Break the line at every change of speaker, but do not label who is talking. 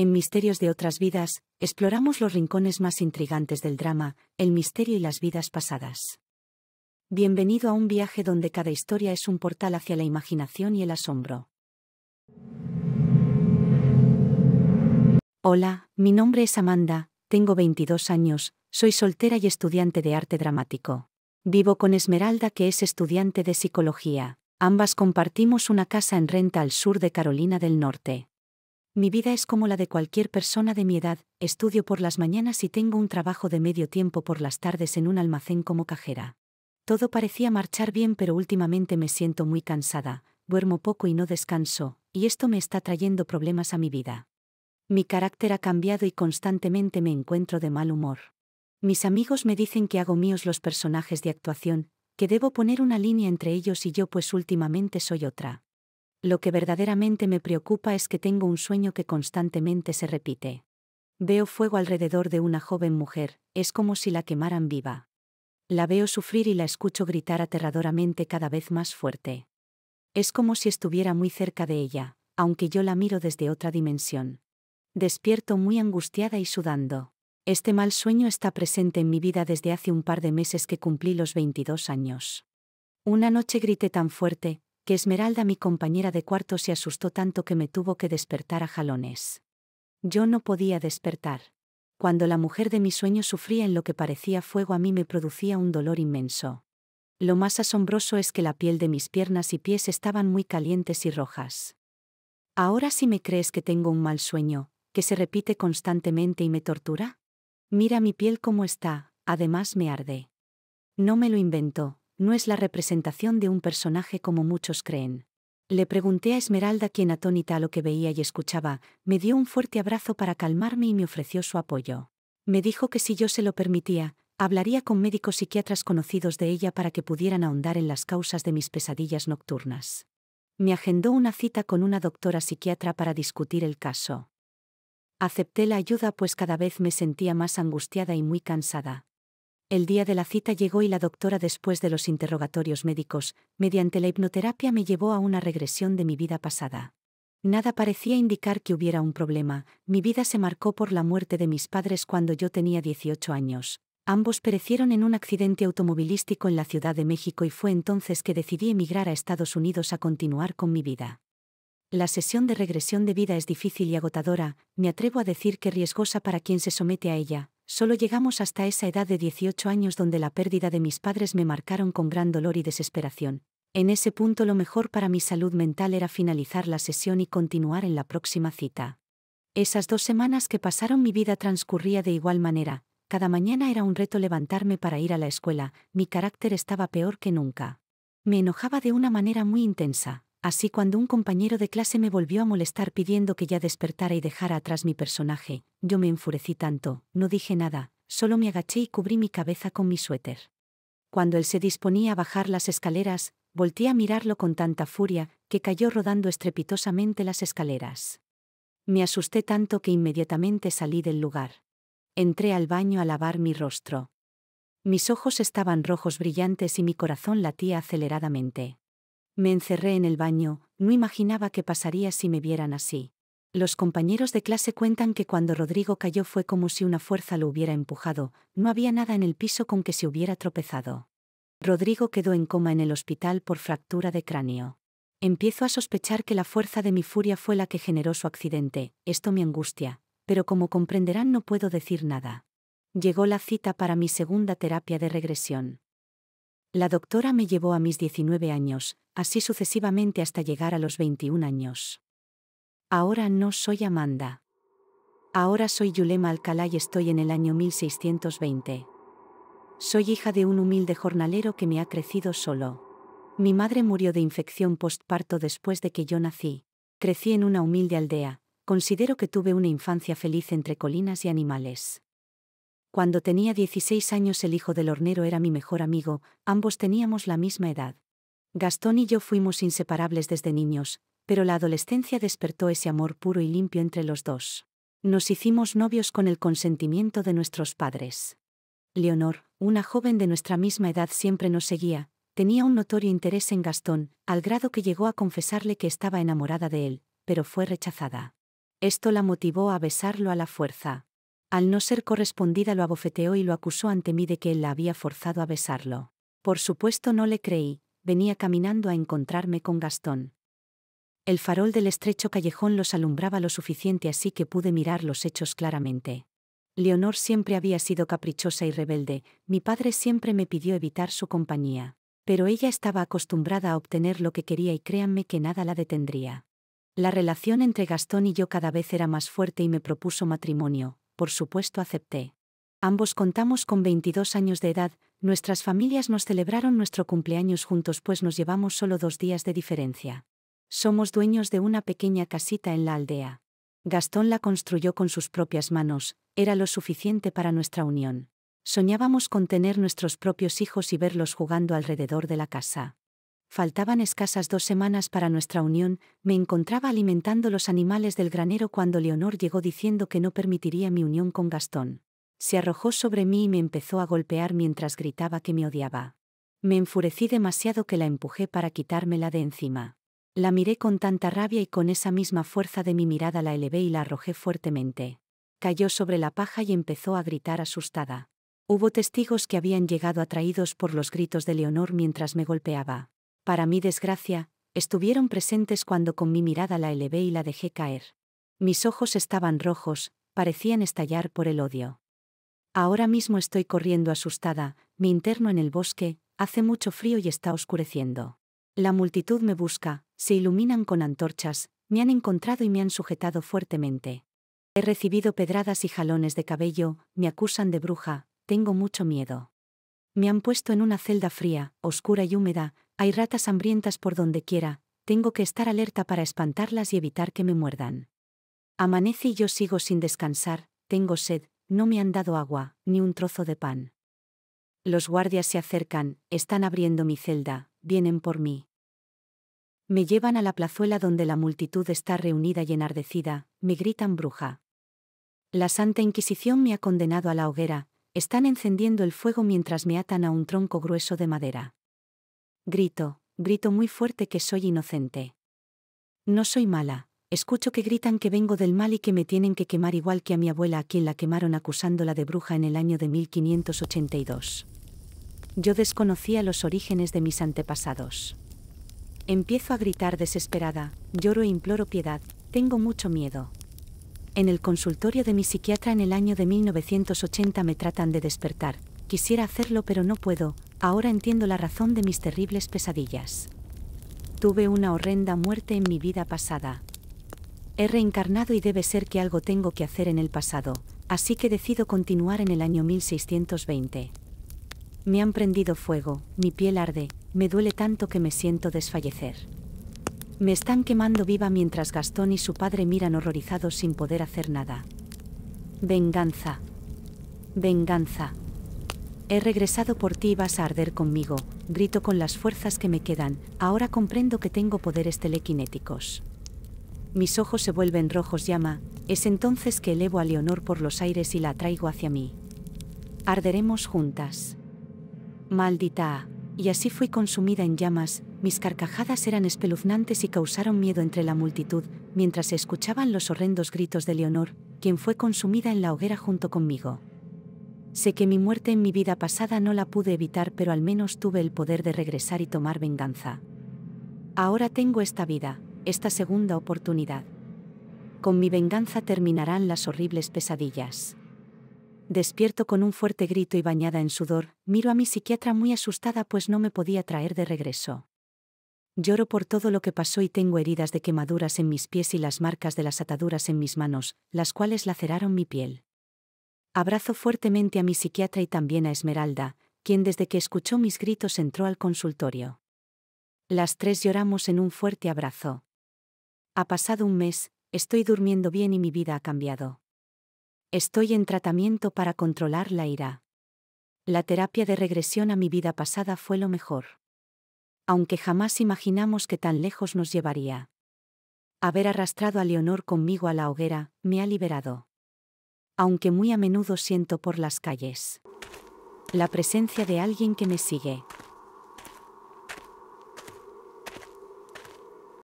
En Misterios de otras vidas, exploramos los rincones más intrigantes del drama, el misterio y las vidas pasadas. Bienvenido a un viaje donde cada historia es un portal hacia la imaginación y el asombro. Hola, mi nombre es Amanda, tengo 22 años, soy soltera y estudiante de arte dramático. Vivo con Esmeralda que es estudiante de psicología. Ambas compartimos una casa en renta al sur de Carolina del Norte. Mi vida es como la de cualquier persona de mi edad, estudio por las mañanas y tengo un trabajo de medio tiempo por las tardes en un almacén como cajera. Todo parecía marchar bien pero últimamente me siento muy cansada, duermo poco y no descanso, y esto me está trayendo problemas a mi vida. Mi carácter ha cambiado y constantemente me encuentro de mal humor. Mis amigos me dicen que hago míos los personajes de actuación, que debo poner una línea entre ellos y yo pues últimamente soy otra. Lo que verdaderamente me preocupa es que tengo un sueño que constantemente se repite. Veo fuego alrededor de una joven mujer, es como si la quemaran viva. La veo sufrir y la escucho gritar aterradoramente cada vez más fuerte. Es como si estuviera muy cerca de ella, aunque yo la miro desde otra dimensión. Despierto muy angustiada y sudando. Este mal sueño está presente en mi vida desde hace un par de meses que cumplí los 22 años. Una noche grité tan fuerte, Esmeralda mi compañera de cuarto se asustó tanto que me tuvo que despertar a jalones. Yo no podía despertar. Cuando la mujer de mi sueño sufría en lo que parecía fuego a mí me producía un dolor inmenso. Lo más asombroso es que la piel de mis piernas y pies estaban muy calientes y rojas. Ahora si me crees que tengo un mal sueño, que se repite constantemente y me tortura? Mira mi piel como está, además me arde. No me lo invento, no es la representación de un personaje como muchos creen. Le pregunté a Esmeralda, quien atónita a lo que veía y escuchaba, me dio un fuerte abrazo para calmarme y me ofreció su apoyo. Me dijo que si yo se lo permitía, hablaría con médicos psiquiatras conocidos de ella para que pudieran ahondar en las causas de mis pesadillas nocturnas. Me agendó una cita con una doctora psiquiatra para discutir el caso. Acepté la ayuda pues cada vez me sentía más angustiada y muy cansada. El día de la cita llegó y la doctora después de los interrogatorios médicos, mediante la hipnoterapia me llevó a una regresión de mi vida pasada. Nada parecía indicar que hubiera un problema, mi vida se marcó por la muerte de mis padres cuando yo tenía 18 años. Ambos perecieron en un accidente automovilístico en la Ciudad de México y fue entonces que decidí emigrar a Estados Unidos a continuar con mi vida. La sesión de regresión de vida es difícil y agotadora, me atrevo a decir que riesgosa para quien se somete a ella, Solo llegamos hasta esa edad de 18 años donde la pérdida de mis padres me marcaron con gran dolor y desesperación. En ese punto lo mejor para mi salud mental era finalizar la sesión y continuar en la próxima cita. Esas dos semanas que pasaron mi vida transcurría de igual manera, cada mañana era un reto levantarme para ir a la escuela, mi carácter estaba peor que nunca. Me enojaba de una manera muy intensa, Así cuando un compañero de clase me volvió a molestar pidiendo que ya despertara y dejara atrás mi personaje, yo me enfurecí tanto, no dije nada, solo me agaché y cubrí mi cabeza con mi suéter. Cuando él se disponía a bajar las escaleras, volteé a mirarlo con tanta furia, que cayó rodando estrepitosamente las escaleras. Me asusté tanto que inmediatamente salí del lugar. Entré al baño a lavar mi rostro. Mis ojos estaban rojos brillantes y mi corazón latía aceleradamente. Me encerré en el baño, no imaginaba qué pasaría si me vieran así. Los compañeros de clase cuentan que cuando Rodrigo cayó fue como si una fuerza lo hubiera empujado, no había nada en el piso con que se hubiera tropezado. Rodrigo quedó en coma en el hospital por fractura de cráneo. Empiezo a sospechar que la fuerza de mi furia fue la que generó su accidente, esto me angustia, pero como comprenderán no puedo decir nada. Llegó la cita para mi segunda terapia de regresión. La doctora me llevó a mis 19 años, así sucesivamente hasta llegar a los 21 años. Ahora no soy Amanda. Ahora soy Yulema Alcalá y estoy en el año 1620. Soy hija de un humilde jornalero que me ha crecido solo. Mi madre murió de infección postparto después de que yo nací. Crecí en una humilde aldea, considero que tuve una infancia feliz entre colinas y animales. Cuando tenía 16 años el hijo del hornero era mi mejor amigo, ambos teníamos la misma edad. Gastón y yo fuimos inseparables desde niños, pero la adolescencia despertó ese amor puro y limpio entre los dos. Nos hicimos novios con el consentimiento de nuestros padres. Leonor, una joven de nuestra misma edad, siempre nos seguía, tenía un notorio interés en Gastón, al grado que llegó a confesarle que estaba enamorada de él, pero fue rechazada. Esto la motivó a besarlo a la fuerza. Al no ser correspondida lo abofeteó y lo acusó ante mí de que él la había forzado a besarlo. Por supuesto no le creí, venía caminando a encontrarme con Gastón. El farol del estrecho callejón los alumbraba lo suficiente así que pude mirar los hechos claramente. Leonor siempre había sido caprichosa y rebelde, mi padre siempre me pidió evitar su compañía, pero ella estaba acostumbrada a obtener lo que quería y créanme que nada la detendría. La relación entre Gastón y yo cada vez era más fuerte y me propuso matrimonio, por supuesto acepté. Ambos contamos con 22 años de edad, nuestras familias nos celebraron nuestro cumpleaños juntos pues nos llevamos solo dos días de diferencia. Somos dueños de una pequeña casita en la aldea. Gastón la construyó con sus propias manos, era lo suficiente para nuestra unión. Soñábamos con tener nuestros propios hijos y verlos jugando alrededor de la casa faltaban escasas dos semanas para nuestra unión, me encontraba alimentando los animales del granero cuando Leonor llegó diciendo que no permitiría mi unión con Gastón. Se arrojó sobre mí y me empezó a golpear mientras gritaba que me odiaba. Me enfurecí demasiado que la empujé para quitármela de encima. La miré con tanta rabia y con esa misma fuerza de mi mirada la elevé y la arrojé fuertemente. Cayó sobre la paja y empezó a gritar asustada. Hubo testigos que habían llegado atraídos por los gritos de Leonor mientras me golpeaba. Para mi desgracia, estuvieron presentes cuando con mi mirada la elevé y la dejé caer. Mis ojos estaban rojos, parecían estallar por el odio. Ahora mismo estoy corriendo asustada, me interno en el bosque, hace mucho frío y está oscureciendo. La multitud me busca, se iluminan con antorchas, me han encontrado y me han sujetado fuertemente. He recibido pedradas y jalones de cabello, me acusan de bruja, tengo mucho miedo. Me han puesto en una celda fría, oscura y húmeda, hay ratas hambrientas por donde quiera, tengo que estar alerta para espantarlas y evitar que me muerdan. Amanece y yo sigo sin descansar, tengo sed, no me han dado agua, ni un trozo de pan. Los guardias se acercan, están abriendo mi celda, vienen por mí. Me llevan a la plazuela donde la multitud está reunida y enardecida, me gritan bruja. La Santa Inquisición me ha condenado a la hoguera, están encendiendo el fuego mientras me atan a un tronco grueso de madera. Grito, grito muy fuerte que soy inocente. No soy mala, escucho que gritan que vengo del mal y que me tienen que quemar igual que a mi abuela a quien la quemaron acusándola de bruja en el año de 1582. Yo desconocía los orígenes de mis antepasados. Empiezo a gritar desesperada, lloro e imploro piedad, tengo mucho miedo. En el consultorio de mi psiquiatra en el año de 1980 me tratan de despertar. Quisiera hacerlo pero no puedo, ahora entiendo la razón de mis terribles pesadillas. Tuve una horrenda muerte en mi vida pasada. He reencarnado y debe ser que algo tengo que hacer en el pasado, así que decido continuar en el año 1620. Me han prendido fuego, mi piel arde, me duele tanto que me siento desfallecer. Me están quemando viva mientras Gastón y su padre miran horrorizados sin poder hacer nada. Venganza. Venganza. He regresado por ti y vas a arder conmigo, grito con las fuerzas que me quedan, ahora comprendo que tengo poderes telequinéticos. Mis ojos se vuelven rojos llama, es entonces que elevo a Leonor por los aires y la traigo hacia mí. Arderemos juntas. Maldita y así fui consumida en llamas, mis carcajadas eran espeluznantes y causaron miedo entre la multitud, mientras se escuchaban los horrendos gritos de Leonor, quien fue consumida en la hoguera junto conmigo. Sé que mi muerte en mi vida pasada no la pude evitar, pero al menos tuve el poder de regresar y tomar venganza. Ahora tengo esta vida, esta segunda oportunidad. Con mi venganza terminarán las horribles pesadillas. Despierto con un fuerte grito y bañada en sudor, miro a mi psiquiatra muy asustada pues no me podía traer de regreso. Lloro por todo lo que pasó y tengo heridas de quemaduras en mis pies y las marcas de las ataduras en mis manos, las cuales laceraron mi piel. Abrazo fuertemente a mi psiquiatra y también a Esmeralda, quien desde que escuchó mis gritos entró al consultorio. Las tres lloramos en un fuerte abrazo. Ha pasado un mes, estoy durmiendo bien y mi vida ha cambiado. Estoy en tratamiento para controlar la ira. La terapia de regresión a mi vida pasada fue lo mejor. Aunque jamás imaginamos que tan lejos nos llevaría. Haber arrastrado a Leonor conmigo a la hoguera me ha liberado. Aunque muy a menudo siento por las calles. La presencia de alguien que me sigue.